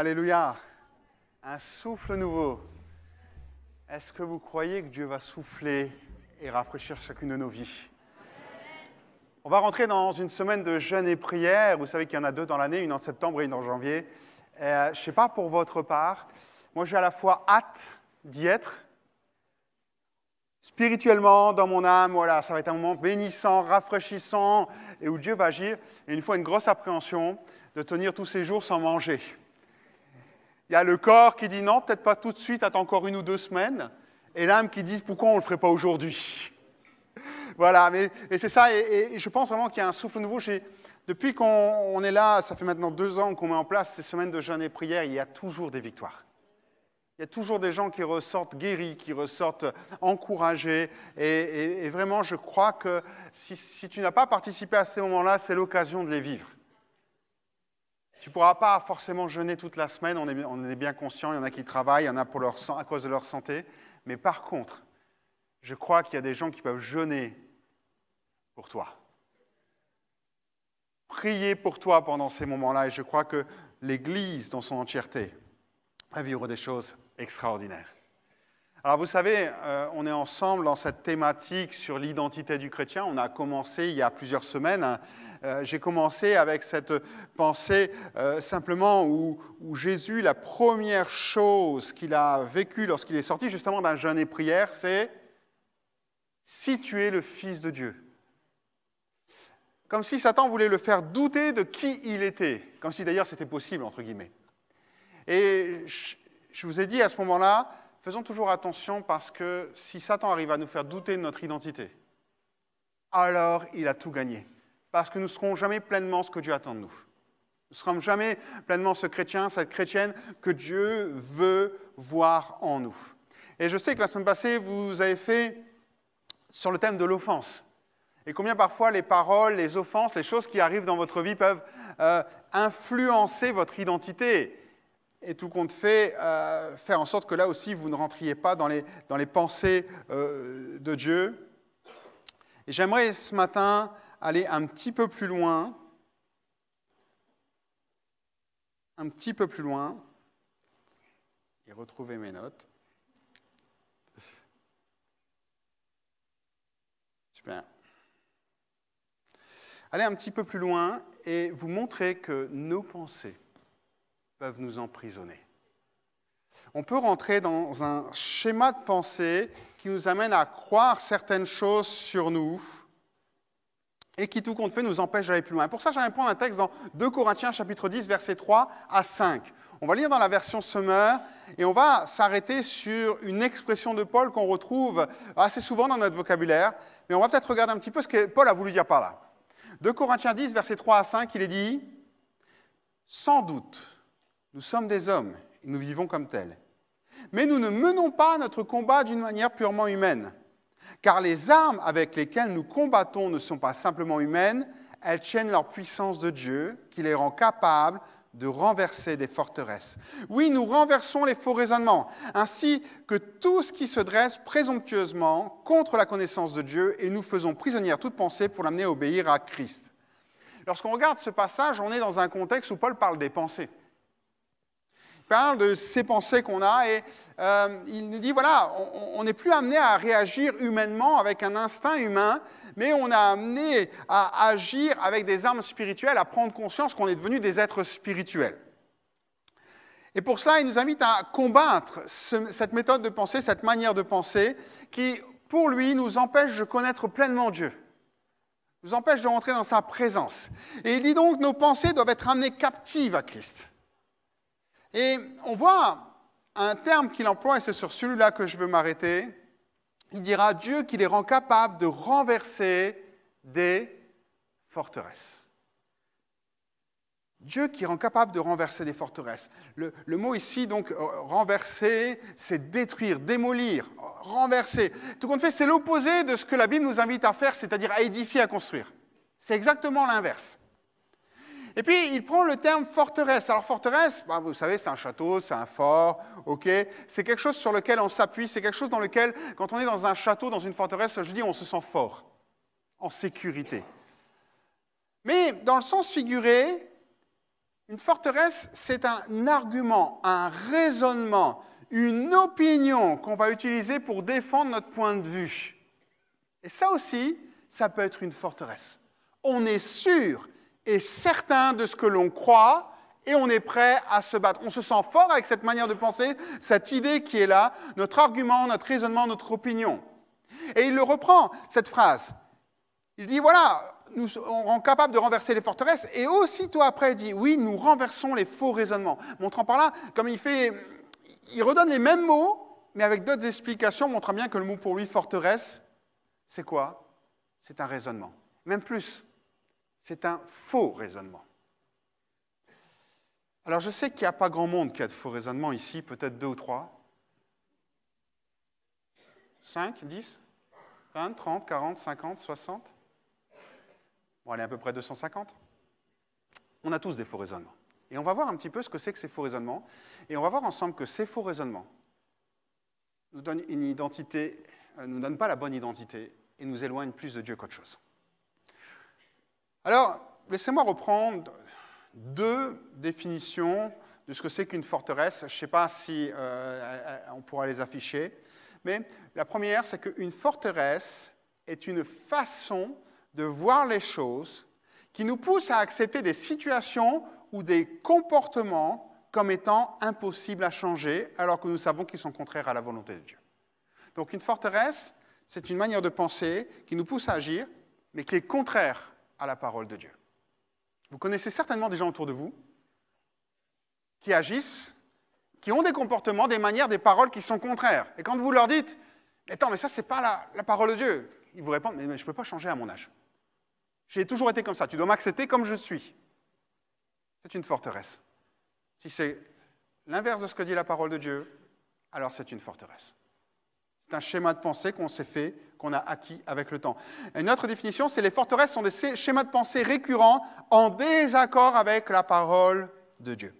Alléluia. Un souffle nouveau. Est-ce que vous croyez que Dieu va souffler et rafraîchir chacune de nos vies On va rentrer dans une semaine de jeûne et prière. Vous savez qu'il y en a deux dans l'année, une en septembre et une en janvier. Euh, je ne sais pas pour votre part, moi j'ai à la fois hâte d'y être, spirituellement, dans mon âme, voilà, ça va être un moment bénissant, rafraîchissant, et où Dieu va agir, et une fois une grosse appréhension de tenir tous ces jours sans manger. Il y a le corps qui dit non, peut-être pas tout de suite, attends encore une ou deux semaines. Et l'âme qui dit pourquoi on ne le ferait pas aujourd'hui Voilà, mais, c'est ça, et, je pense vraiment qu'il y a un souffle nouveau. depuis qu'on est là, ça fait maintenant deux ans qu'on met en place ces semaines de jeûne et prière, il y a toujours des victoires. Il y a toujours des gens qui ressortent guéris, qui ressortent encouragés. Et, vraiment, je crois que si tu n'as pas participé à ces moments-là, c'est l'occasion de les vivre. Tu ne pourras pas forcément jeûner toute la semaine, on est, est bien conscient, il y en a qui travaillent, il y en a pour leur, à cause de leur santé. Mais par contre, je crois qu'il y a des gens qui peuvent jeûner pour toi. Prier pour toi pendant ces moments-là, et je crois que l'Église dans son entièreté va vivre des choses extraordinaires. Alors vous savez, euh, on est ensemble dans cette thématique sur l'identité du chrétien. On a commencé il y a plusieurs semaines. Hein. Euh, j'ai commencé avec cette pensée euh, simplement où, où, Jésus, la première chose qu'il a vécue lorsqu'il est sorti justement d'un jeûne et prière, c'est si tu es le Fils de Dieu. Comme si Satan voulait le faire douter de qui il était, comme si d'ailleurs c'était possible, entre guillemets. Et je vous ai dit à ce moment-là, faisons toujours attention parce que si Satan arrive à nous faire douter de notre identité, alors il a tout gagné. Parce que nous ne serons jamais pleinement ce que Dieu attend de nous. Nous ne serons jamais pleinement ce chrétien, cette chrétienne que Dieu veut voir en nous. Et je sais que la semaine passée, vous avez fait sur le thème de l'offense. Et combien parfois les paroles, les offenses, les choses qui arrivent dans votre vie peuvent euh, influencer votre identité et tout compte fait, euh, faire en sorte que là aussi, vous ne rentriez pas dans les, pensées euh, de Dieu. j'aimerais ce matin aller un petit peu plus loin, un petit peu plus loin, et retrouver mes notes. Super. Aller un petit peu plus loin et vous montrer que nos pensées, peuvent nous emprisonner. On peut rentrer dans un schéma de pensée qui nous amène à croire certaines choses sur nous et qui, tout compte fait, nous empêche d'aller plus loin. Pour ça, j'aimerais prendre un texte dans 2 Corinthiens chapitre 10, versets 3 à 5. On va lire dans la version Summer et on va s'arrêter sur une expression de Paul qu'on retrouve assez souvent dans notre vocabulaire, mais on va peut-être regarder un petit peu ce que Paul a voulu dire par là. 2 Corinthiens 10, versets 3 à 5, il est dit, sans doute, nous sommes des hommes et nous vivons comme tels. Mais nous ne menons pas notre combat d'une manière purement humaine, car les armes avec lesquelles nous combattons ne sont pas simplement humaines, elles tiennent leur puissance de Dieu qui les rend capables de renverser des forteresses. Oui, nous renversons les faux raisonnements, ainsi que tout ce qui se dresse présomptueusement contre la connaissance de Dieu, et nous faisons prisonnière toute pensée pour l'amener à obéir à Christ. Lorsqu'on regarde ce passage, on est dans un contexte où Paul parle des pensées parle de ces pensées qu'on a et euh, il nous dit, voilà, on n'est plus amené à réagir humainement avec un instinct humain, mais on a amené à agir avec des armes spirituelles, à prendre conscience qu'on est devenu des êtres spirituels. Et pour cela, il nous invite à combattre cette méthode de pensée, cette manière de penser, qui, pour lui, nous empêche de connaître pleinement Dieu, nous empêche de rentrer dans sa présence. Et il dit donc, nos pensées doivent être amenées captives à Christ. Et on voit un terme qu'il emploie, et c'est sur celui-là que je veux m'arrêter. Il dira Dieu qui les rend capables de renverser des forteresses. Dieu qui rend capable de renverser des forteresses. Le, mot ici, donc, euh, renverser, c'est détruire, démolir, renverser. Tout compte fait, c'est l'opposé de ce que la Bible nous invite à faire, c'est-à-dire à édifier, à construire. C'est exactement l'inverse. Et puis, il prend le terme forteresse. Alors, forteresse, bah, vous savez, c'est un château, c'est un fort, ok C'est quelque chose sur lequel on s'appuie, c'est quelque chose dans lequel, quand on est dans un château, dans une forteresse, je dis, on se sent fort, en sécurité. Mais dans le sens figuré, une forteresse, c'est un argument, un raisonnement, une opinion qu'on va utiliser pour défendre notre point de vue. Et ça aussi, ça peut être une forteresse. On est sûr est certain de ce que l'on croit et on est prêt à se battre. On se sent fort avec cette manière de penser, cette idée qui est là, notre argument, notre raisonnement, notre opinion. Et il le reprend, cette phrase. Il dit, voilà, nous serons capables de renverser les forteresses, et aussitôt après, il dit, oui, nous renversons les faux raisonnements. Montrant par là, comme il fait, il redonne les mêmes mots, mais avec d'autres explications, montrant bien que le mot pour lui, forteresse, c'est quoi C'est un raisonnement. Même plus, c'est un faux raisonnement. Alors je sais qu'il n'y a pas grand monde qui a de faux raisonnements ici, peut-être deux ou trois. Cinq, dix, vingt, trente, quarante, cinquante, soixante. Bon, allez, à peu près 250. On a tous des faux raisonnements. Et on va voir un petit peu ce que c'est que ces faux raisonnements. Et on va voir ensemble que ces faux raisonnements nous donnent une identité, euh, nous donnent pas la bonne identité et nous éloignent plus de Dieu qu'autre chose. Alors, laissez-moi reprendre deux définitions de ce que c'est qu'une forteresse. Je ne sais pas si euh, on pourra les afficher. Mais la première, c'est qu'une forteresse est une façon de voir les choses qui nous pousse à accepter des situations ou des comportements comme étant impossibles à changer alors que nous savons qu'ils sont contraires à la volonté de Dieu. Donc une forteresse, c'est une manière de penser qui nous pousse à agir, mais qui est contraire à la parole de Dieu. Vous connaissez certainement des gens autour de vous qui agissent, qui ont des comportements, des manières, des paroles qui sont contraires. Et quand vous leur dites, attends, mais ça, c'est pas la, parole de Dieu, ils vous répondent, mais, mais je ne peux pas changer à mon âge. J'ai toujours été comme ça, tu dois m'accepter comme je suis. C'est une forteresse. Si c'est l'inverse de ce que dit la parole de Dieu, alors c'est une forteresse. C'est un schéma de pensée qu'on s'est fait, qu'on a acquis avec le temps. Et une autre définition, c'est les forteresses sont des schémas de pensée récurrents en désaccord avec la parole de Dieu.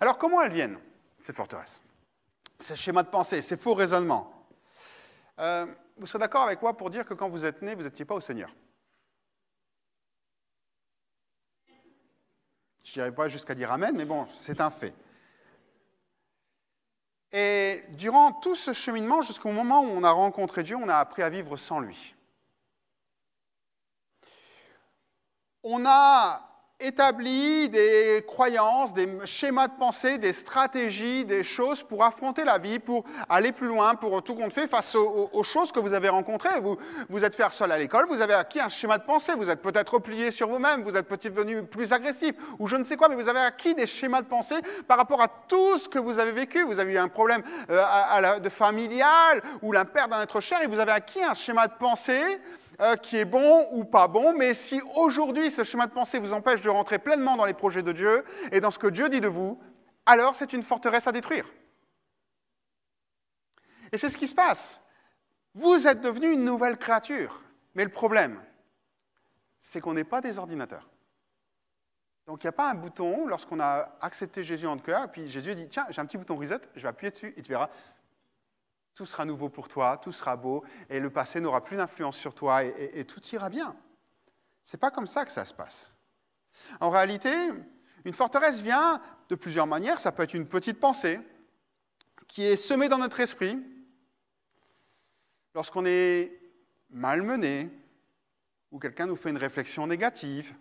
Alors comment elles viennent, ces forteresses Ces schémas de pensée, ces faux raisonnements euh, Vous serez d'accord avec moi pour dire que quand vous êtes né, vous n'étiez pas au Seigneur Je n'irai pas jusqu'à dire Amen, mais bon, c'est un fait. Et durant tout ce cheminement, jusqu'au moment où on a rencontré Dieu, on a appris à vivre sans lui. On a établi des croyances, des schémas de pensée, des stratégies, des choses pour affronter la vie, pour aller plus loin, pour tout compte fait face aux, choses que vous avez rencontrées. Vous vous êtes fait seul à l'école, vous avez acquis un schéma de pensée, vous êtes peut-être replié sur vous-même, vous êtes peut-être devenu plus agressif ou je ne sais quoi, mais vous avez acquis des schémas de pensée par rapport à tout ce que vous avez vécu. Vous avez eu un problème euh, de familial ou perte d'un être cher et vous avez acquis un schéma de pensée euh, qui est bon ou pas bon, mais si aujourd'hui ce chemin de pensée vous empêche de rentrer pleinement dans les projets de Dieu et dans ce que Dieu dit de vous, alors c'est une forteresse à détruire. Et c'est ce qui se passe. Vous êtes devenu une nouvelle créature. Mais le problème, c'est qu'on n'est pas des ordinateurs. Donc il n'y a pas un bouton lorsqu'on a accepté Jésus en cœur, puis Jésus dit, tiens, j'ai un petit bouton reset, je vais appuyer dessus et tu verras, tout sera nouveau pour toi, tout sera beau, et le passé n'aura plus d'influence sur toi, et, tout ira bien. Ce n'est pas comme ça que ça se passe. En réalité, une forteresse vient de plusieurs manières. Ça peut être une petite pensée qui est semée dans notre esprit lorsqu'on est malmené ou quelqu'un nous fait une réflexion négative.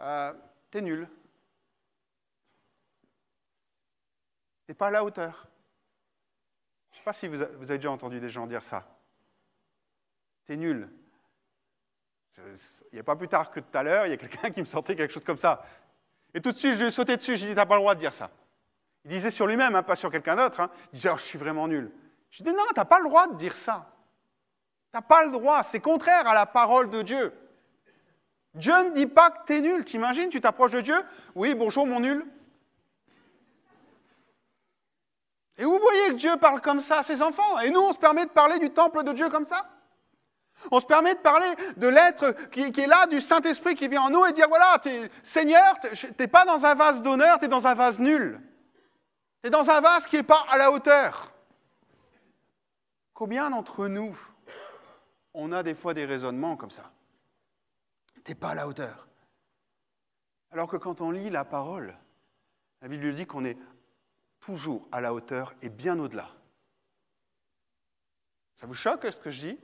Euh, tu es nul. T'es pas à la hauteur. Je ne sais pas si vous avez déjà entendu des gens dire ça. T'es nul. il n'y a pas plus tard que tout à l'heure, il y a quelqu'un qui me sortait quelque chose comme ça. Et tout de suite, je lui ai sauté dessus, ai dit, t'as pas le droit de dire ça. Il disait sur lui-même, hein, pas sur quelqu'un d'autre. Hein. Il disait, oh, je suis vraiment nul. Je dit « non, t'as pas le droit de dire ça. T'as pas le droit, c'est contraire à la parole de Dieu. Dieu ne dit pas que t'es nul, t'imagines, tu t'approches de Dieu, oui, bonjour mon nul, Et vous voyez que Dieu parle comme ça à ses enfants. Et nous, on se permet de parler du temple de Dieu comme ça. On se permet de parler de l'être qui, est là, du Saint-Esprit qui vient en nous et dire, voilà, es, Seigneur, tu n'es pas dans un vase d'honneur, tu es dans un vase nul. Tu es dans un vase qui n'est pas à la hauteur. Combien d'entre nous, on a des fois des raisonnements comme ça Tu T'es pas à la hauteur. Alors que quand on lit la parole, la Bible dit qu'on est toujours à la hauteur et bien au-delà. Ça vous choque ce que je dis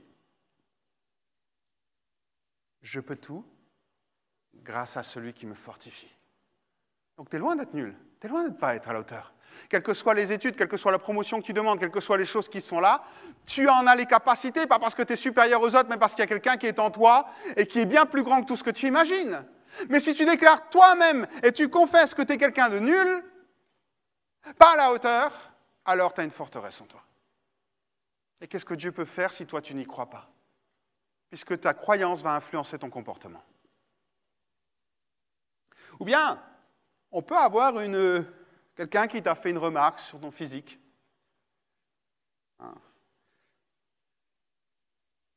Je peux tout grâce à celui qui me fortifie. Donc tu es loin d'être nul, tu es loin de ne pas être à la hauteur. Quelles que soient les études, quelle que soit la promotion que tu demandes, quelles que soient les choses qui sont là, tu en as les capacités, pas parce que tu es supérieur aux autres, mais parce qu'il y a quelqu'un qui est en toi et qui est bien plus grand que tout ce que tu imagines. Mais si tu déclares toi-même et tu confesses que tu es quelqu'un de nul, pas à la hauteur, alors tu as une forteresse en toi. Et qu'est-ce que Dieu peut faire si toi tu n'y crois pas Puisque ta croyance va influencer ton comportement. Ou bien, on peut avoir quelqu'un qui t'a fait une remarque sur ton physique. Hein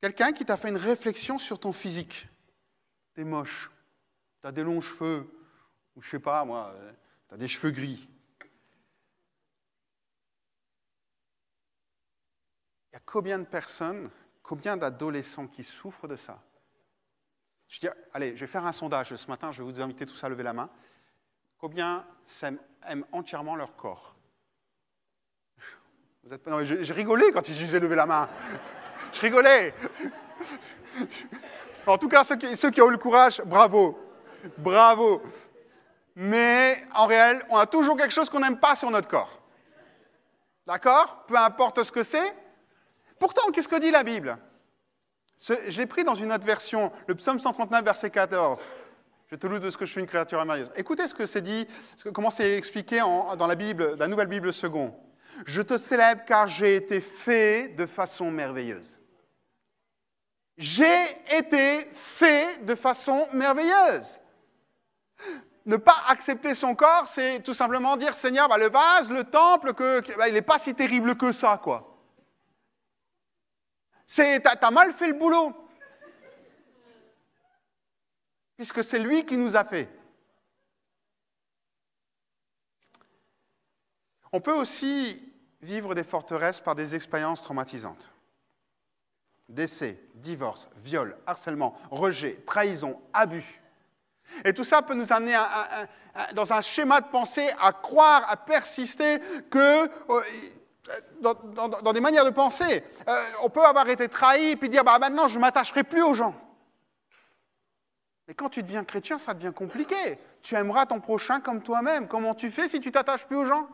quelqu'un qui t'a fait une réflexion sur ton physique. T'es moche, t'as des longs cheveux, ou je sais pas moi, euh, as des cheveux gris. combien de personnes, combien d'adolescents qui souffrent de ça je dis, allez, je vais faire un sondage ce matin, je vais vous inviter tous à lever la main. Combien aiment entièrement leur corps vous êtes... non, je, je, rigolais quand ils disaient lever la main. je rigolais. en tout cas, ceux qui, ont eu le courage, bravo. Bravo. Mais en réel, on a toujours quelque chose qu'on n'aime pas sur notre corps. D'accord Peu importe ce que c'est, Pourtant, qu'est-ce que dit la Bible Je l'ai pris dans une autre version, le psaume 139, verset 14. Je te loue de ce que je suis une créature merveilleuse. Écoutez ce que c'est dit, comment c'est expliqué dans la Bible, la nouvelle Bible seconde. Je te célèbre car j'ai été fait de façon merveilleuse. J'ai été fait de façon merveilleuse. Ne pas accepter son corps, c'est tout simplement dire Seigneur, bah, le vase, le temple, bah, il n'est pas si terrible que ça, quoi t'as, mal fait le boulot. Puisque c'est lui qui nous a fait. On peut aussi vivre des forteresses par des expériences traumatisantes. Décès, divorce, viol, harcèlement, rejet, trahison, abus. Et tout ça peut nous amener dans un schéma de pensée à croire, à persister que... Euh, euh, dans, des manières de penser. Euh, on peut avoir été trahi puis dire bah, maintenant je ne m'attacherai plus aux gens. Mais quand tu deviens chrétien, ça devient compliqué. Tu aimeras ton prochain comme toi-même. Comment tu fais si tu t'attaches plus aux gens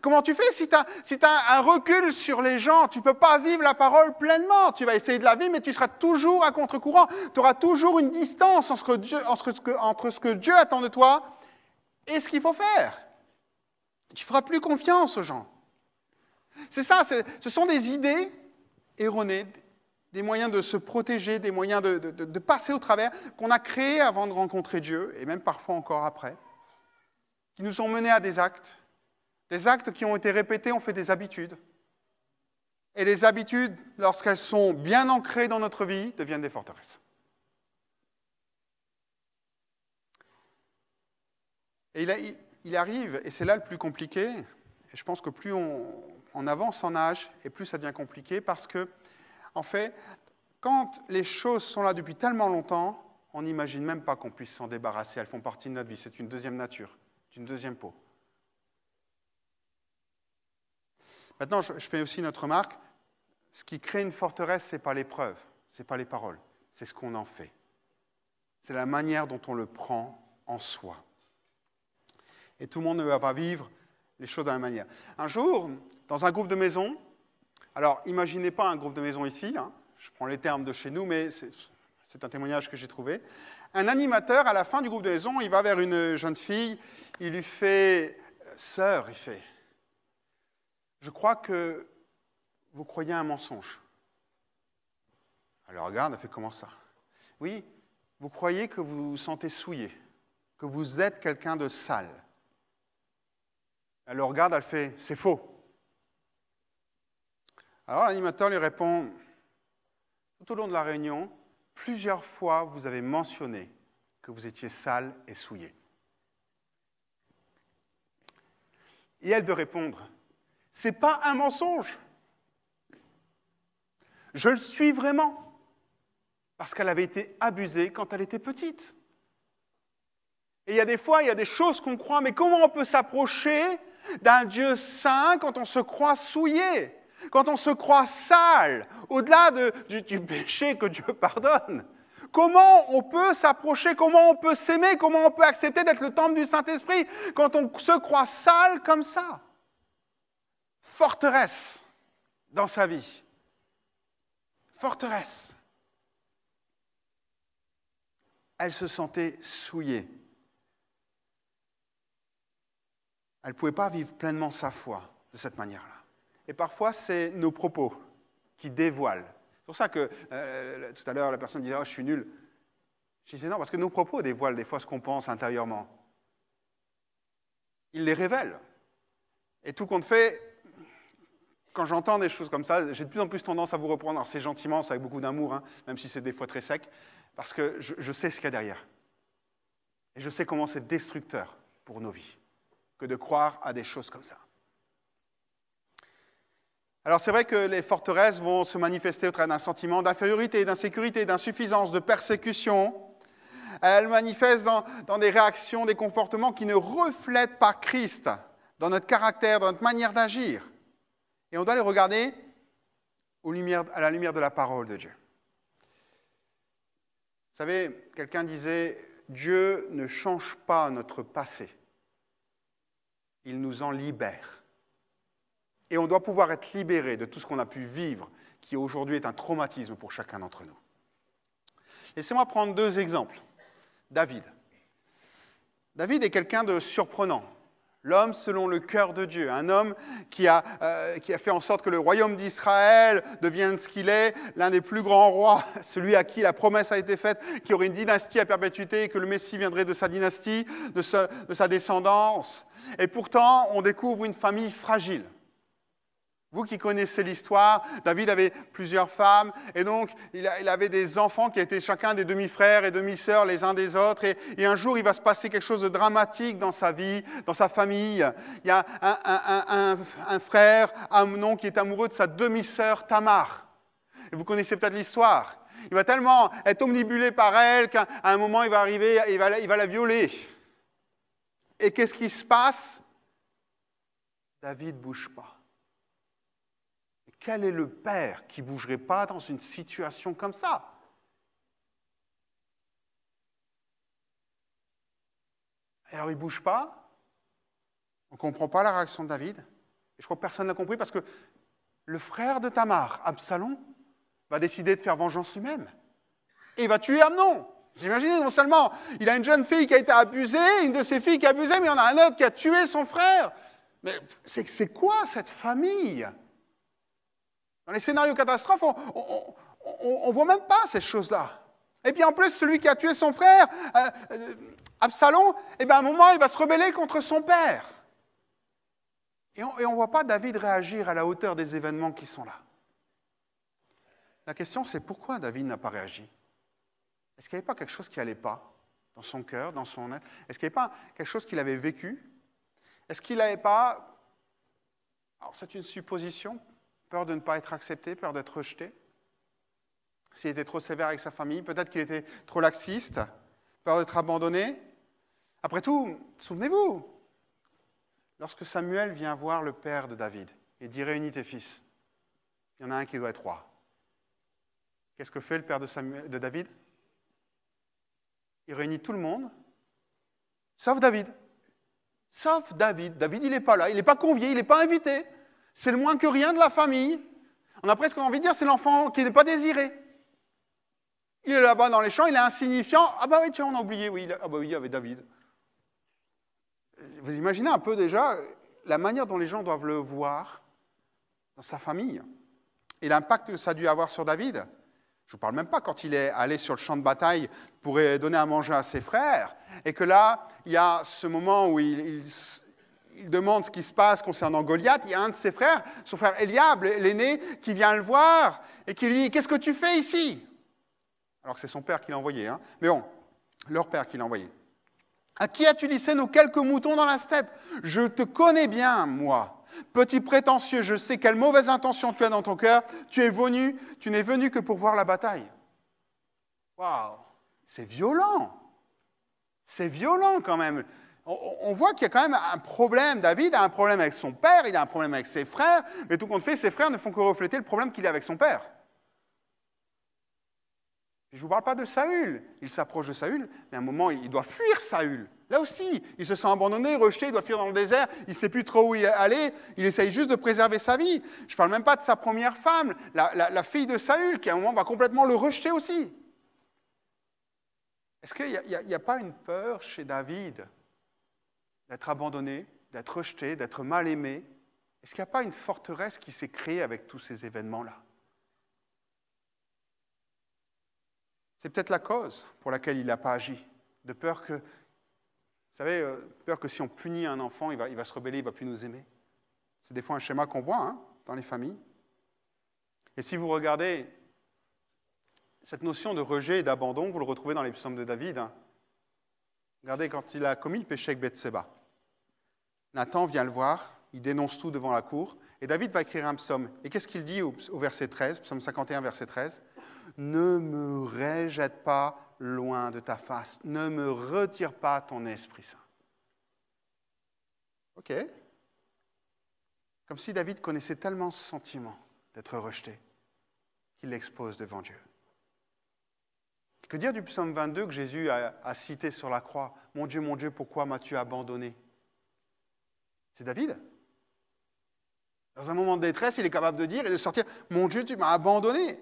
Comment tu fais si tu as, un recul sur les gens Tu ne peux pas vivre la parole pleinement. Tu vas essayer de la vivre, mais tu seras toujours à contre-courant. Tu auras toujours une distance entre, Dieu, entre ce que Dieu attend de toi et ce qu'il faut faire. Tu feras plus confiance aux gens. C'est ça, ce sont des idées erronées, des moyens de se protéger, des moyens de, passer au travers qu'on a créés avant de rencontrer Dieu, et même parfois encore après, qui nous ont menés à des actes. Des actes qui ont été répétés ont fait des habitudes. Et les habitudes, lorsqu'elles sont bien ancrées dans notre vie, deviennent des forteresses. Et il arrive, et c'est là le plus compliqué, et je pense que plus on, on avance en âge et plus ça devient compliqué parce que, en fait, quand les choses sont là depuis tellement longtemps, on n'imagine même pas qu'on puisse s'en débarrasser. Elles font partie de notre vie. C'est une deuxième nature, une deuxième peau. Maintenant, je, fais aussi notre remarque. Ce qui crée une forteresse, ce n'est pas l'épreuve, ce n'est pas les paroles, c'est ce qu'on en fait. C'est la manière dont on le prend en soi. Et tout le monde ne va pas vivre les choses de la même manière. Un jour, dans un groupe de maison, alors imaginez pas un groupe de maison ici, hein, je prends les termes de chez nous, mais c'est un témoignage que j'ai trouvé. Un animateur, à la fin du groupe de maison, il va vers une jeune fille, il lui fait Sœur, il fait, je crois que vous croyez un mensonge. Elle le regarde, elle fait comment ça Oui, vous croyez que vous vous sentez souillé, que vous êtes quelqu'un de sale. Elle le regarde, elle fait C'est faux. Alors l'animateur lui répond, tout au long de la réunion, plusieurs fois vous avez mentionné que vous étiez sale et souillé. Et elle de répondre, c'est pas un mensonge. Je le suis vraiment, parce qu'elle avait été abusée quand elle était petite. Et il y a des fois, il y a des choses qu'on croit, mais comment on peut s'approcher d'un Dieu saint quand on se croit souillé quand on se croit sale, au-delà du péché que Dieu pardonne, Comment on peut s'approcher, comment on peut s'aimer, comment on peut accepter d'être le temple du Saint-Esprit quand on se croit sale comme ça Forteresse dans sa vie. Forteresse. Elle se sentait souillée. Elle ne pouvait pas vivre pleinement sa foi de cette manière-là et parfois c'est nos propos qui dévoilent. C'est pour ça que euh, tout à l'heure la personne disait oh, je suis nul. Je disais non, parce que nos propos dévoilent des fois ce qu'on pense intérieurement. Ils les révèlent. Et tout compte fait, quand j'entends des choses comme ça, j'ai de plus en plus tendance à vous reprendre. c'est gentiment, c'est avec beaucoup d'amour, hein, même si c'est des fois très sec, parce que je sais ce qu'il y a derrière. Et je sais comment c'est destructeur pour nos vies que de croire à des choses comme ça. Alors c'est vrai que les forteresses vont se manifester au travers d'un sentiment d'infériorité, d'insécurité, d'insuffisance, de persécution. Elles manifestent dans, des réactions, des comportements qui ne reflètent pas Christ dans notre caractère, dans notre manière d'agir. Et on doit les regarder à la lumière de la parole de Dieu. Vous savez, quelqu'un disait, Dieu ne change pas notre passé, il nous en libère. Et on doit pouvoir être libéré de tout ce qu'on a pu vivre, qui aujourd'hui est un traumatisme pour chacun d'entre nous. Laissez-moi prendre deux exemples. David. David est quelqu'un de surprenant. L'homme selon le cœur de Dieu, un homme qui a, euh, fait en sorte que le royaume d'Israël devienne ce qu'il est, l'un des plus grands rois, celui à qui la promesse a été faite, qui aurait une dynastie à perpétuité et que le Messie viendrait de sa dynastie, de sa descendance. Et pourtant, on découvre une famille fragile. Vous qui connaissez l'histoire, David avait plusieurs femmes, et donc il, avait des enfants qui étaient chacun des demi-frères et demi-sœurs les uns des autres, et, un jour il va se passer quelque chose de dramatique dans sa vie, dans sa famille. Il y a un, un, un, un frère, Amnon, qui est amoureux de sa demi-sœur Tamar. Et vous connaissez peut-être l'histoire. Il va tellement être omnibulé par elle qu'à un moment il va arriver, il va, il va la violer. Et qu'est-ce qui se passe David ne bouge pas. Quel est le père qui ne bougerait pas dans une situation comme ça Alors il ne bouge pas, on ne comprend pas la réaction de David, et je crois que personne n'a compris parce que le frère de Tamar, Absalom, va décider de faire vengeance lui-même. Et il va tuer Amnon. Vous imaginez, non seulement il a une jeune fille qui a été abusée, une de ses filles qui a abusé, mais il y en a un autre qui a tué son frère. Mais c'est quoi cette famille dans les scénarios catastrophes, on ne voit même pas ces choses-là. Et puis en plus, celui qui a tué son frère, euh, euh, Absalom, et eh bien à un moment, il va se rebeller contre son père. Et on ne voit pas David réagir à la hauteur des événements qui sont là. La question, c'est pourquoi David n'a pas réagi Est-ce qu'il n'y avait pas quelque chose qui n'allait pas dans son cœur, dans son être Est-ce qu'il n'y avait pas quelque chose qu'il avait vécu Est-ce qu'il n'avait pas... Alors c'est une supposition, peur de ne pas être accepté, peur d'être rejeté. S'il était trop sévère avec sa famille, peut-être qu'il était trop laxiste, peur d'être abandonné. Après tout, souvenez-vous, lorsque Samuel vient voir le père de David et dit Réunis tes fils, il y en a un qui doit être roi. Qu'est-ce que fait le père de, de David Il réunit tout le monde, sauf David. Sauf David. David, il n'est pas là, il n'est pas convié, il n'est pas invité c'est le moins que rien de la famille. On a presque envie de dire c'est l'enfant qui n'est pas désiré. Il est là-bas dans les champs, il est insignifiant. Ah bah oui, tiens, on a oublié, oui, ah bah oui, il y avait David. Vous imaginez un peu déjà la manière dont les gens doivent le voir dans sa famille et l'impact que ça a dû avoir sur David. Je ne vous parle même pas quand il est allé sur le champ de bataille pour donner à manger à ses frères, et que là, il y a ce moment où il, il demande ce qui se passe concernant Goliath. Il y a un de ses frères, son frère Eliab, l'aîné, qui vient le voir et qui lui dit Qu'est-ce que tu fais ici Alors que c'est son père qui l'a envoyé, hein. mais bon, leur père qui l'a envoyé. À qui as-tu lissé nos quelques moutons dans la steppe Je te connais bien, moi. Petit prétentieux, je sais quelle mauvaise intention tu as dans ton cœur. Tu es venu, tu n'es venu que pour voir la bataille. Waouh, c'est violent. C'est violent quand même on voit qu'il y a quand même un problème. David a un problème avec son père, il a un problème avec ses frères, mais tout compte fait, ses frères ne font que refléter le problème qu'il a avec son père. Je ne vous parle pas de Saül. Il s'approche de Saül, mais à un moment, il doit fuir Saül. Là aussi, il se sent abandonné, rejeté, il doit fuir dans le désert, il ne sait plus trop où aller, il essaye juste de préserver sa vie. Je ne parle même pas de sa première femme, la, fille de Saül, qui à un moment va complètement le rejeter aussi. Est-ce qu'il n'y a pas une peur chez David d'être abandonné, d'être rejeté, d'être mal aimé Est-ce qu'il n'y a pas une forteresse qui s'est créée avec tous ces événements-là C'est peut-être la cause pour laquelle il n'a pas agi, de peur que, vous savez, euh, peur que si on punit un enfant, il va, se rebeller, il ne va plus nous aimer. C'est des fois un schéma qu'on voit hein, dans les familles. Et si vous regardez cette notion de rejet et d'abandon, vous le retrouvez dans les psaumes de David. Hein. Regardez quand il a commis le péché avec Bethseba. Nathan vient le voir, il dénonce tout devant la cour, et David va écrire un psaume. Et qu'est-ce qu'il dit au, verset 13, psaume 51, verset 13 Ne me rejette pas loin de ta face, ne me retire pas ton Esprit Saint. Ok Comme si David connaissait tellement ce sentiment d'être rejeté qu'il l'expose devant Dieu. Que dire du psaume 22 que Jésus a, cité sur la croix Mon Dieu, mon Dieu, pourquoi m'as-tu abandonné C'est David. Dans un moment de détresse, il est capable de dire et de sortir Mon Dieu, tu m'as abandonné.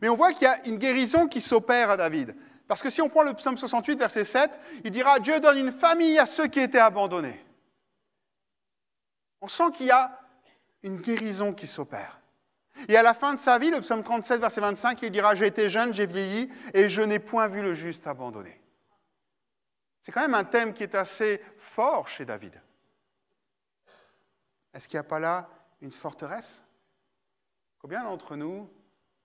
Mais on voit qu'il y a une guérison qui s'opère à David. Parce que si on prend le psaume 68, verset 7, il dira Dieu donne une famille à ceux qui étaient abandonnés. On sent qu'il y a une guérison qui s'opère. Et à la fin de sa vie, le psaume 37, verset 25, il dira, j'ai été jeune, j'ai vieilli, et je n'ai point vu le juste abandonné. C'est quand même un thème qui est assez fort chez David. Est-ce qu'il n'y a pas là une forteresse Combien d'entre nous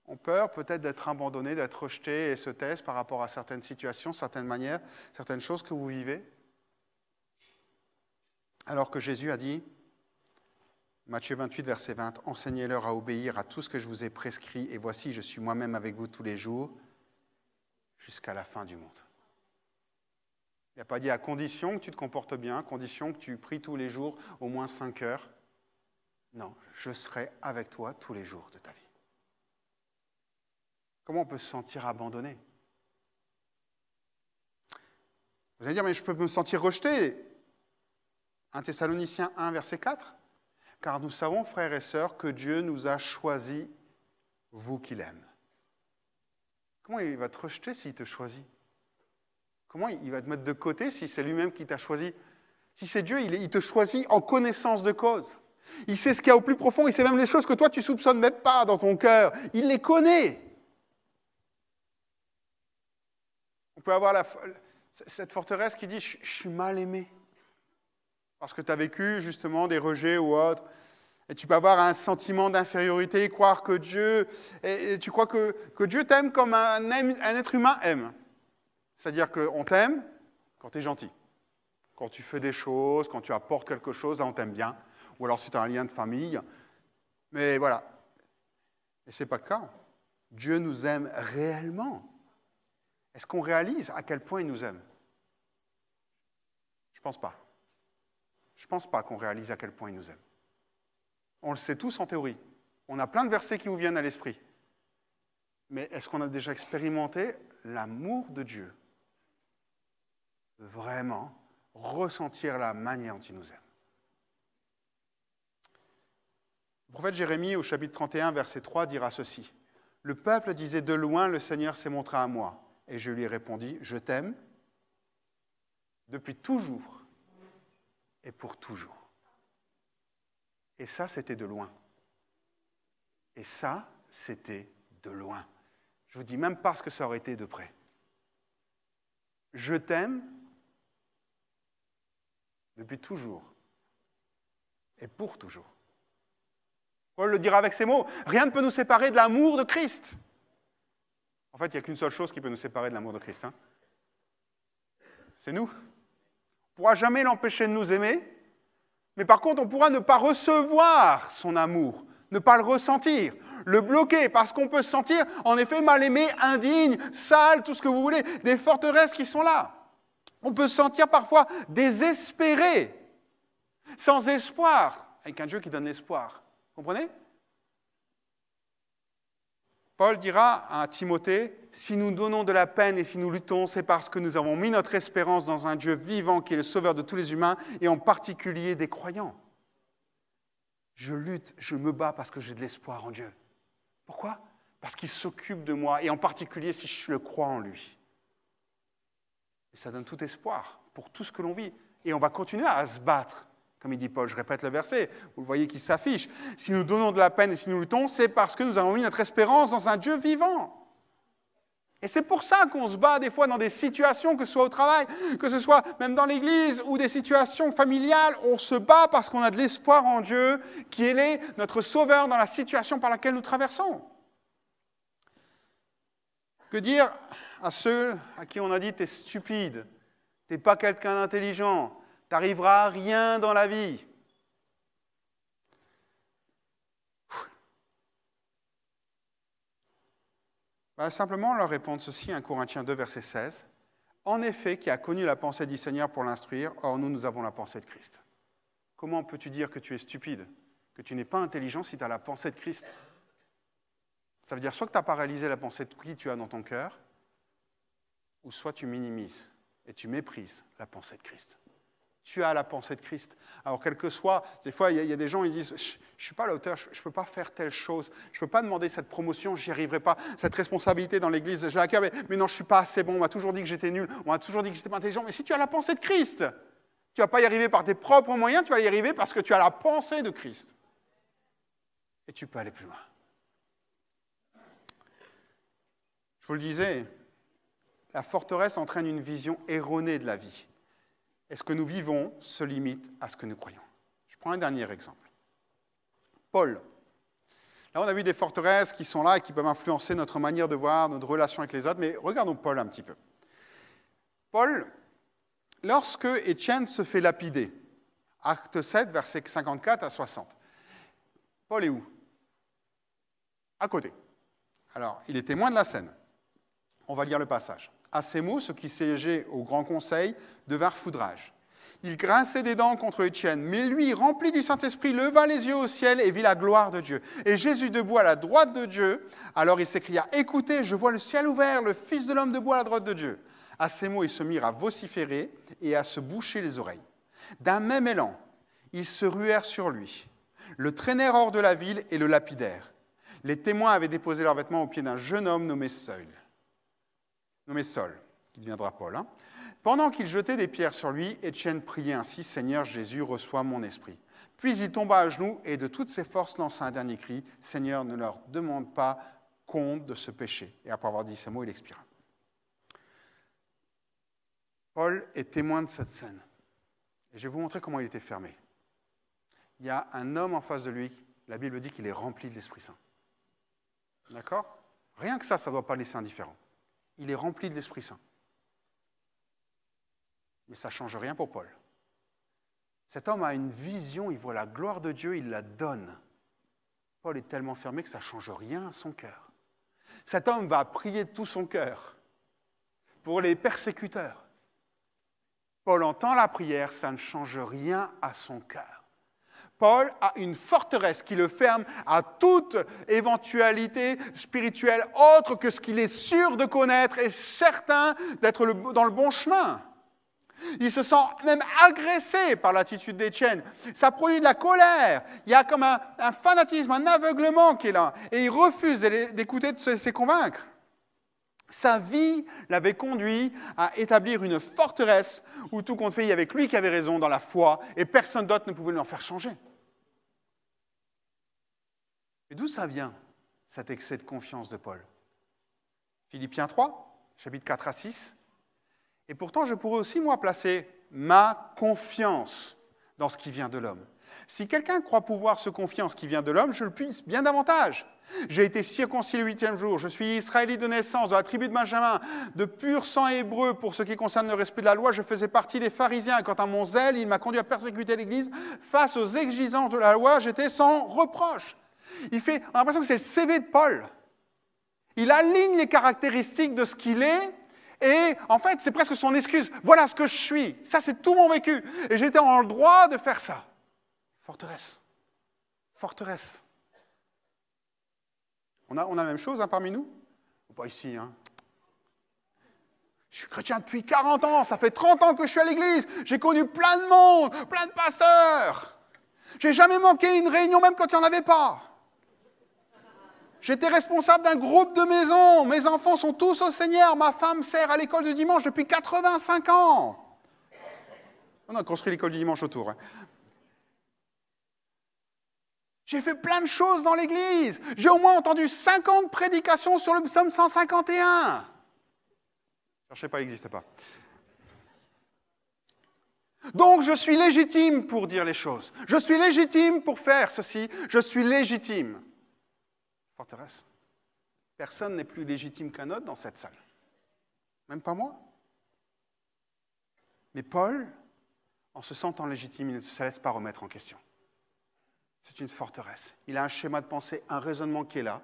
ont peur peut-être d'être abandonnés, d'être rejetés et se taisent par rapport à certaines situations, certaines manières, certaines choses que vous vivez Alors que Jésus a dit, Matthieu 28, verset 20, Enseignez-leur à obéir à tout ce que je vous ai prescrit, et voici, je suis moi-même avec vous tous les jours, jusqu'à la fin du monde. Il n'a pas dit à condition que tu te comportes bien, condition que tu pries tous les jours au moins 5 heures. Non, je serai avec toi tous les jours de ta vie. Comment on peut se sentir abandonné Vous allez dire, mais je peux me sentir rejeté. 1 Thessaloniciens 1, verset 4 car nous savons, frères et sœurs, que Dieu nous a choisis, vous qu'il aime. Comment il va te rejeter s'il te choisit Comment il va te mettre de côté si c'est lui-même qui t'a choisi Si c'est Dieu, il te choisit en connaissance de cause. Il sait ce qu'il y a au plus profond, il sait même les choses que toi tu soupçonnes même pas dans ton cœur. Il les connaît. On peut avoir la, cette forteresse qui dit je suis mal aimé parce que tu as vécu justement des rejets ou autres. Et tu peux avoir un sentiment d'infériorité, croire que Dieu, et, tu crois que, Dieu t'aime comme un, un, être humain aime. C'est-à-dire qu'on t'aime quand tu es gentil, quand tu fais des choses, quand tu apportes quelque chose, on t'aime bien. Ou alors si tu as un lien de famille. Mais voilà. Mais ce n'est pas le cas. Dieu nous aime réellement. Est-ce qu'on réalise à quel point il nous aime Je ne pense pas je ne pense pas qu'on réalise à quel point il nous aime. On le sait tous en théorie. On a plein de versets qui vous viennent à l'esprit. Mais est-ce qu'on a déjà expérimenté l'amour de Dieu Vraiment ressentir la manière dont il nous aime. Le prophète Jérémie, au chapitre 31, verset 3, dira ceci. Le peuple disait de loin, le Seigneur s'est montré à moi. Et je lui répondis, je t'aime depuis toujours et pour toujours. Et ça, c'était de loin. Et ça, c'était de loin. Je vous dis même pas ce que ça aurait été de près. Je t'aime depuis toujours et pour toujours. Paul le dira avec ces mots, rien ne peut nous séparer de l'amour de Christ. En fait, il n'y a qu'une seule chose qui peut nous séparer de l'amour de Christ. Hein. C'est nous pourra jamais l'empêcher de nous aimer, mais par contre, on pourra ne pas recevoir son amour, ne pas le ressentir, le bloquer, parce qu'on peut se sentir en effet mal aimé, indigne, sale, tout ce que vous voulez, des forteresses qui sont là. On peut se sentir parfois désespéré, sans espoir, avec un Dieu qui donne espoir. Comprenez Paul dira à Timothée, si nous donnons de la peine et si nous luttons, c'est parce que nous avons mis notre espérance dans un Dieu vivant qui est le sauveur de tous les humains et en particulier des croyants. Je lutte, je me bats parce que j'ai de l'espoir en Dieu. Pourquoi Parce qu'il s'occupe de moi et en particulier si je le crois en lui. Et ça donne tout espoir pour tout ce que l'on vit. Et on va continuer à se battre comme il dit Paul, je répète le verset, vous le voyez qui s'affiche. Si nous donnons de la peine et si nous luttons, c'est parce que nous avons mis notre espérance dans un Dieu vivant. Et c'est pour ça qu'on se bat des fois dans des situations, que ce soit au travail, que ce soit même dans l'église ou des situations familiales, on se bat parce qu'on a de l'espoir en Dieu, qui est notre sauveur dans la situation par laquelle nous traversons. Que dire à ceux à qui on a dit t'es stupide, t'es pas quelqu'un d'intelligent, T'arriveras à rien dans la vie. Bah, simplement, simplement leur répondre ceci, un Corinthiens 2, verset 16. En effet, qui a connu la pensée du Seigneur pour l'instruire, or nous, nous avons la pensée de Christ. Comment peux-tu dire que tu es stupide, que tu n'es pas intelligent si tu as la pensée de Christ Ça veut dire soit que tu as paralysé la pensée de qui tu as dans ton cœur, ou soit tu minimises et tu méprises la pensée de Christ. Tu as la pensée de Christ. Alors, quel que soit, des fois, il y, a des gens, ils disent, je ne suis pas l'auteur, je ne peux pas faire telle chose, je ne peux pas demander cette promotion, j'y arriverai pas, cette responsabilité dans l'Église, je mais, mais non, je ne suis pas assez bon, on m'a toujours dit que j'étais nul, on m'a toujours dit que j'étais pas intelligent, mais si tu as la pensée de Christ, tu ne vas pas y arriver par tes propres moyens, tu vas y arriver parce que tu as la pensée de Christ. Et tu peux aller plus loin. Je vous le disais, la forteresse entraîne une vision erronée de la vie est ce que nous vivons se limite à ce que nous croyons. Je prends un dernier exemple. Paul. Là, on a vu des forteresses qui sont là et qui peuvent influencer notre manière de voir, notre relation avec les autres, mais regardons Paul un petit peu. Paul, lorsque Étienne se fait lapider, acte 7, verset 54 à 60, Paul est où À côté. Alors, il est témoin de la scène. On va lire le passage. À ces mots, ceux qui siégeaient au Grand Conseil devinrent Foudrage. Il grinçait des dents contre Étienne, mais lui, rempli du Saint-Esprit, leva les yeux au ciel et vit la gloire de Dieu. Et Jésus debout à la droite de Dieu, alors il s'écria, Écoutez, je vois le ciel ouvert, le Fils de l'homme debout à la droite de Dieu. À ces mots, ils se mirent à vociférer et à se boucher les oreilles. D'un même élan, ils se ruèrent sur lui, le traînèrent hors de la ville et le lapidèrent. Les témoins avaient déposé leurs vêtements au pied d'un jeune homme nommé Seul nommé Saul, qui deviendra Paul. Hein. Pendant qu'il jetait des pierres sur lui, Étienne priait ainsi, Seigneur Jésus, reçois mon esprit. Puis il tomba à genoux et de toutes ses forces lança un dernier cri, Seigneur, ne leur demande pas compte de ce péché. Et après avoir dit ces mots, il expira. Paul est témoin de cette scène. Et je vais vous montrer comment il était fermé. Il y a un homme en face de lui, la Bible dit qu'il est rempli de l'Esprit Saint. D'accord Rien que ça, ça ne doit pas laisser indifférent il est rempli de l'Esprit Saint. Mais ça ne change rien pour Paul. Cet homme a une vision, il voit la gloire de Dieu, il la donne. Paul est tellement fermé que ça ne change rien à son cœur. Cet homme va prier de tout son cœur pour les persécuteurs. Paul entend la prière, ça ne change rien à son cœur. Paul a une forteresse qui le ferme à toute éventualité spirituelle autre que ce qu'il est sûr de connaître et certain d'être dans le bon chemin. Il se sent même agressé par l'attitude d'Étienne. Ça produit de la colère. Il y a comme un, fanatisme, un aveuglement qui est là. Et il refuse d'écouter, de se convaincre. Sa vie l'avait conduit à établir une forteresse où tout compte fait, il y avait lui qui avait raison dans la foi et personne d'autre ne pouvait l'en faire changer. Mais d'où ça vient, cet excès de confiance de Paul Philippiens 3, chapitre 4 à 6. Et pourtant, je pourrais aussi, moi, placer ma confiance dans ce qui vient de l'homme. Si quelqu'un croit pouvoir se confier en ce qui vient de l'homme, je le puisse bien davantage. J'ai été circoncis le huitième jour, je suis israélite de naissance, de la tribu de Benjamin, de pur sang hébreu pour ce qui concerne le respect de la loi, je faisais partie des pharisiens. Quant à mon zèle, il m'a conduit à persécuter l'Église. Face aux exigences de la loi, j'étais sans reproche. Il fait, on a l'impression que c'est le CV de Paul. Il aligne les caractéristiques de ce qu'il est, et en fait, c'est presque son excuse. Voilà ce que je suis. Ça, c'est tout mon vécu. Et j'étais en droit de faire ça. Forteresse. Forteresse. On a, la même chose hein, parmi nous Pas ici. Hein. Je suis chrétien depuis 40 ans, ça fait 30 ans que je suis à l'église, j'ai connu plein de monde, plein de pasteurs. J'ai jamais manqué une réunion, même quand il n'y en avait pas. J'étais responsable d'un groupe de maisons. Mes enfants sont tous au Seigneur. Ma femme sert à l'école du dimanche depuis 85 ans. On a construit l'école du dimanche autour. Hein. J'ai fait plein de choses dans l'Église. J'ai au moins entendu 50 prédications sur le psaume 151. Cherchez pas, il n'existe pas. Donc je suis légitime pour dire les choses. Je suis légitime pour faire ceci. Je suis légitime forteresse. Personne n'est plus légitime qu'un autre dans cette salle. Même pas moi. Mais Paul, en se sentant légitime, il ne se laisse pas remettre en question. C'est une forteresse. Il a un schéma de pensée, un raisonnement qui est là.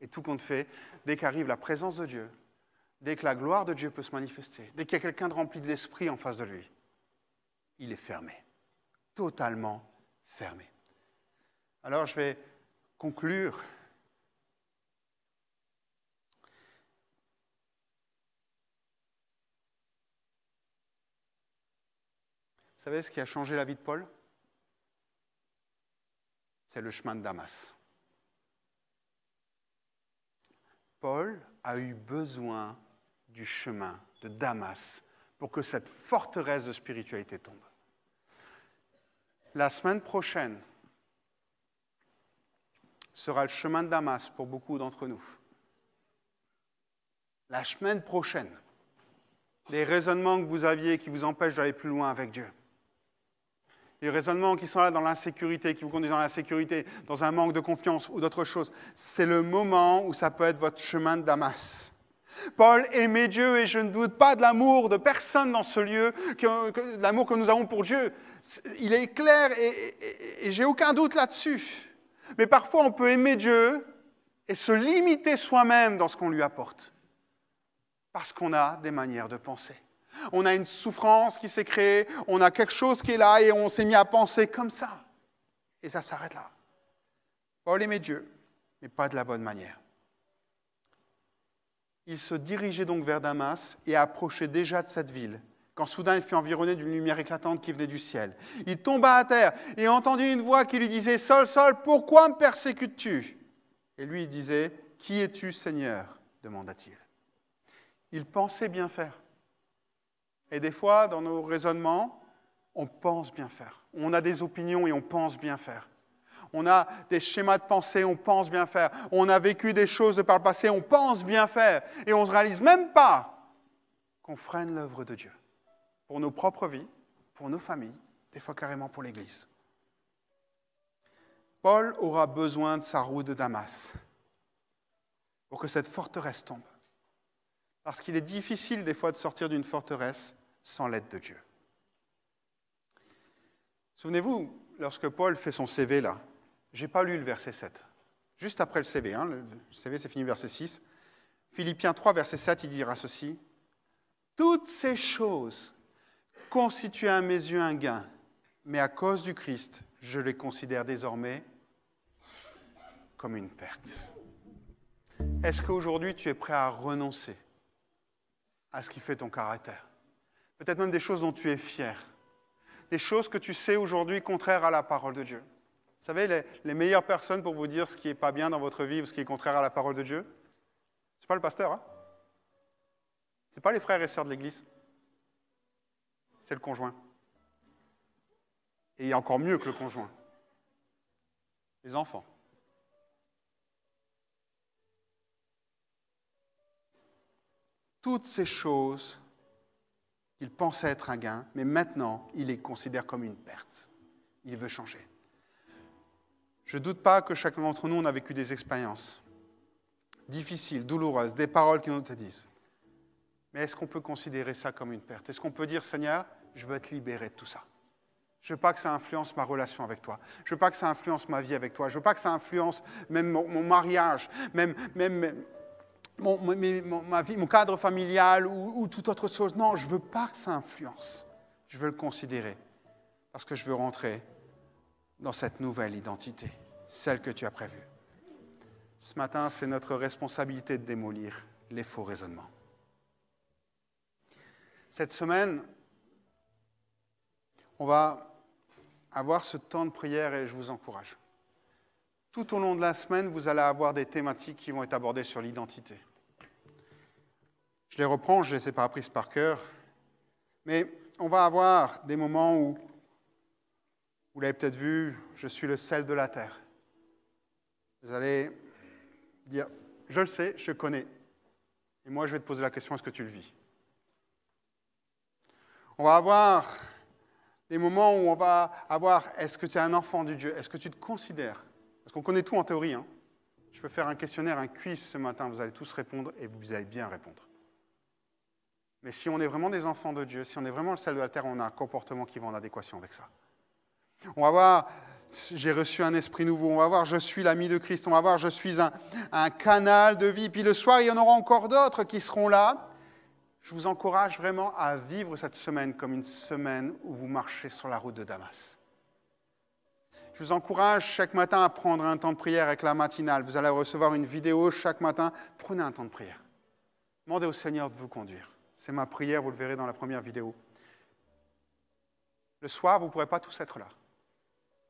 Et tout compte fait, dès qu'arrive la présence de Dieu, dès que la gloire de Dieu peut se manifester, dès qu'il y a quelqu'un de rempli de l'esprit en face de lui, il est fermé. Totalement fermé. Alors je vais conclure Vous savez ce qui a changé la vie de Paul C'est le chemin de Damas. Paul a eu besoin du chemin de Damas pour que cette forteresse de spiritualité tombe. La semaine prochaine sera le chemin de Damas pour beaucoup d'entre nous. La semaine prochaine, les raisonnements que vous aviez qui vous empêchent d'aller plus loin avec Dieu les raisonnements qui sont là dans l'insécurité, qui vous conduisent dans l'insécurité, dans un manque de confiance ou d'autres choses, c'est le moment où ça peut être votre chemin de Damas. Paul aimait Dieu et je ne doute pas de l'amour de personne dans ce lieu, que, de l'amour que nous avons pour Dieu. Il est clair et, et, et j'ai aucun doute là-dessus. Mais parfois on peut aimer Dieu et se limiter soi-même dans ce qu'on lui apporte, parce qu'on a des manières de penser. On a une souffrance qui s'est créée, on a quelque chose qui est là et on s'est mis à penser comme ça. Et ça s'arrête là. Paul aimait Dieu, mais pas de la bonne manière. Il se dirigeait donc vers Damas et approchait déjà de cette ville, quand soudain il fut environné d'une lumière éclatante qui venait du ciel. Il tomba à terre et entendit une voix qui lui disait Sol, Sol, pourquoi me persécutes-tu Et lui disait Qui es-tu, Seigneur demanda-t-il. Il pensait bien faire. Et des fois, dans nos raisonnements, on pense bien faire. On a des opinions et on pense bien faire. On a des schémas de pensée, on pense bien faire. On a vécu des choses de par le passé, on pense bien faire. Et on ne réalise même pas qu'on freine l'œuvre de Dieu. Pour nos propres vies, pour nos familles, des fois carrément pour l'Église. Paul aura besoin de sa roue de Damas pour que cette forteresse tombe. Parce qu'il est difficile des fois de sortir d'une forteresse sans l'aide de Dieu. Souvenez-vous, lorsque Paul fait son CV là, j'ai pas lu le verset 7. Juste après le CV, hein, le CV c'est fini verset 6. Philippiens 3, verset 7, il dira ceci. Toutes ces choses constituent à mes yeux un gain, mais à cause du Christ, je les considère désormais comme une perte. Est-ce qu'aujourd'hui tu es prêt à renoncer à ce qui fait ton caractère peut-être même des choses dont tu es fier, des choses que tu sais aujourd'hui contraires à la parole de Dieu. Vous savez, les, meilleures personnes pour vous dire ce qui n'est pas bien dans votre vie ou ce qui est contraire à la parole de Dieu, ce n'est pas le pasteur, hein ce n'est pas les frères et sœurs de l'Église, c'est le conjoint. Et encore mieux que le conjoint, les enfants. Toutes ces choses il pensait être un gain, mais maintenant, il les considère comme une perte. Il veut changer. Je ne doute pas que chacun d'entre nous, on a vécu des expériences difficiles, douloureuses, des paroles qui nous te disent. Mais est-ce qu'on peut considérer ça comme une perte Est-ce qu'on peut dire, Seigneur, je veux être libéré de tout ça je veux pas que ça influence ma relation avec toi. Je veux pas que ça influence ma vie avec toi. Je veux pas que ça influence même mon, mariage, même, même mon, ma vie, mon cadre familial ou, ou toute autre chose. Non, je ne veux pas que ça influence. Je veux le considérer parce que je veux rentrer dans cette nouvelle identité, celle que tu as prévue. Ce matin, c'est notre responsabilité de démolir les faux raisonnements. Cette semaine, on va avoir ce temps de prière et je vous encourage. Tout au long de la semaine, vous allez avoir des thématiques qui vont être abordées sur l'identité. Je les reprends, je ne les ai pas apprises par cœur, mais on va avoir des moments où, vous l'avez peut-être vu, je suis le sel de la terre. Vous allez dire, je le sais, je connais. Et moi, je vais te poser la question, est-ce que tu le vis On va avoir des moments où on va avoir, est-ce que tu es un enfant du Dieu Est-ce que tu te considères qu'on connaît tout en théorie. Hein. Je peux faire un questionnaire, un quiz ce matin, vous allez tous répondre et vous allez bien répondre. Mais si on est vraiment des enfants de Dieu, si on est vraiment le sel de la terre, on a un comportement qui va en adéquation avec ça. On va voir, j'ai reçu un esprit nouveau, on va voir, je suis l'ami de Christ, on va voir, je suis un canal de vie. Puis le soir, il y en aura encore d'autres qui seront là. Je vous encourage vraiment à vivre cette semaine comme une semaine où vous marchez sur la route de Damas. Je vous encourage chaque matin à prendre un temps de prière avec la matinale. Vous allez recevoir une vidéo chaque matin. Prenez un temps de prière. Demandez au Seigneur de vous conduire. C'est ma prière, vous le verrez dans la première vidéo. Le soir, vous ne pourrez pas tous être là.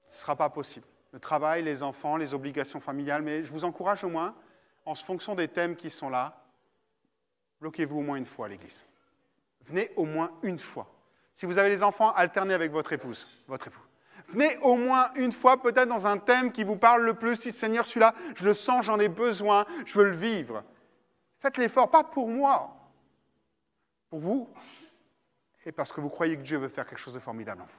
Ce ne sera pas possible. Le travail, les enfants, les obligations familiales, mais je vous encourage au moins, en fonction des thèmes qui sont là, bloquez-vous au moins une fois à l'église. Venez au moins une fois. Si vous avez les enfants, alternez avec votre épouse, votre époux. Venez au moins une fois, peut-être dans un thème qui vous parle le plus. si Seigneur, celui-là, je le sens, j'en ai besoin, je veux le vivre. Faites l'effort, pas pour moi, pour vous, et parce que vous croyez que Dieu veut faire quelque chose de formidable en vous.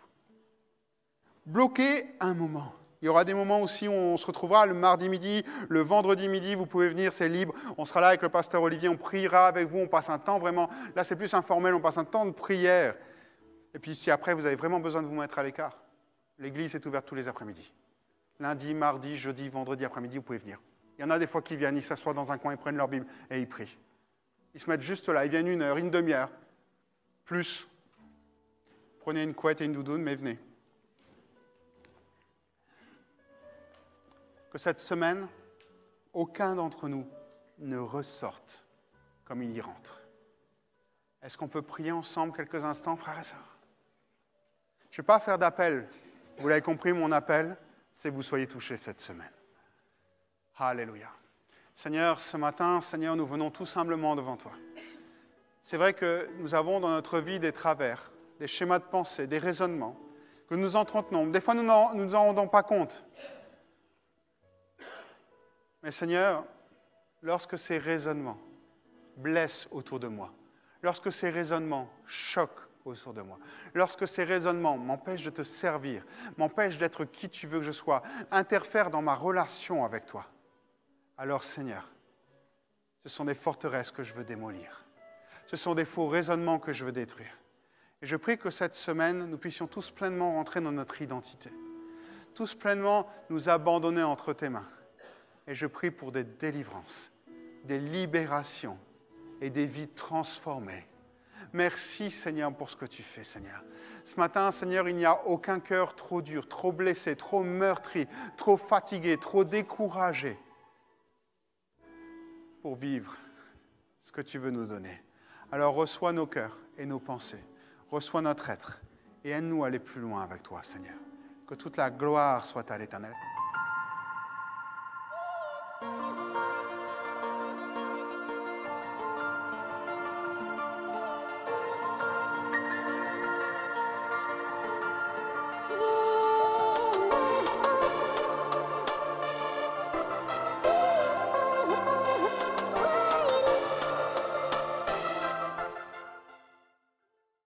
Bloquez un moment. Il y aura des moments aussi où on se retrouvera le mardi midi, le vendredi midi, vous pouvez venir, c'est libre. On sera là avec le pasteur Olivier, on priera avec vous, on passe un temps vraiment, là c'est plus informel, on passe un temps de prière. Et puis si après vous avez vraiment besoin de vous mettre à l'écart, L'église est ouverte tous les après-midi. Lundi, mardi, jeudi, vendredi après-midi, vous pouvez venir. Il y en a des fois qui viennent, ils s'assoient dans un coin, ils prennent leur Bible et ils prient. Ils se mettent juste là, ils viennent une heure, une demi-heure, plus. Prenez une couette et une doudoune, mais venez. Que cette semaine, aucun d'entre nous ne ressorte comme il y rentre. Est-ce qu'on peut prier ensemble quelques instants, frères et sœurs Je ne vais pas faire d'appel vous l'avez compris, mon appel, c'est que vous soyez touchés cette semaine. Alléluia. Seigneur, ce matin, Seigneur, nous venons tout simplement devant toi. C'est vrai que nous avons dans notre vie des travers, des schémas de pensée, des raisonnements que nous entretenons. Des fois, nous ne nous en rendons pas compte. Mais Seigneur, lorsque ces raisonnements blessent autour de moi, lorsque ces raisonnements choquent, autour de moi. Lorsque ces raisonnements m'empêchent de te servir, m'empêchent d'être qui tu veux que je sois, interfèrent dans ma relation avec toi, alors Seigneur, ce sont des forteresses que je veux démolir. Ce sont des faux raisonnements que je veux détruire. Et je prie que cette semaine, nous puissions tous pleinement rentrer dans notre identité. Tous pleinement nous abandonner entre tes mains. Et je prie pour des délivrances, des libérations et des vies transformées Merci Seigneur pour ce que tu fais Seigneur. Ce matin Seigneur, il n'y a aucun cœur trop dur, trop blessé, trop meurtri, trop fatigué, trop découragé pour vivre ce que tu veux nous donner. Alors reçois nos cœurs et nos pensées, reçois notre être et aide-nous à aller plus loin avec toi Seigneur. Que toute la gloire soit à l'Éternel.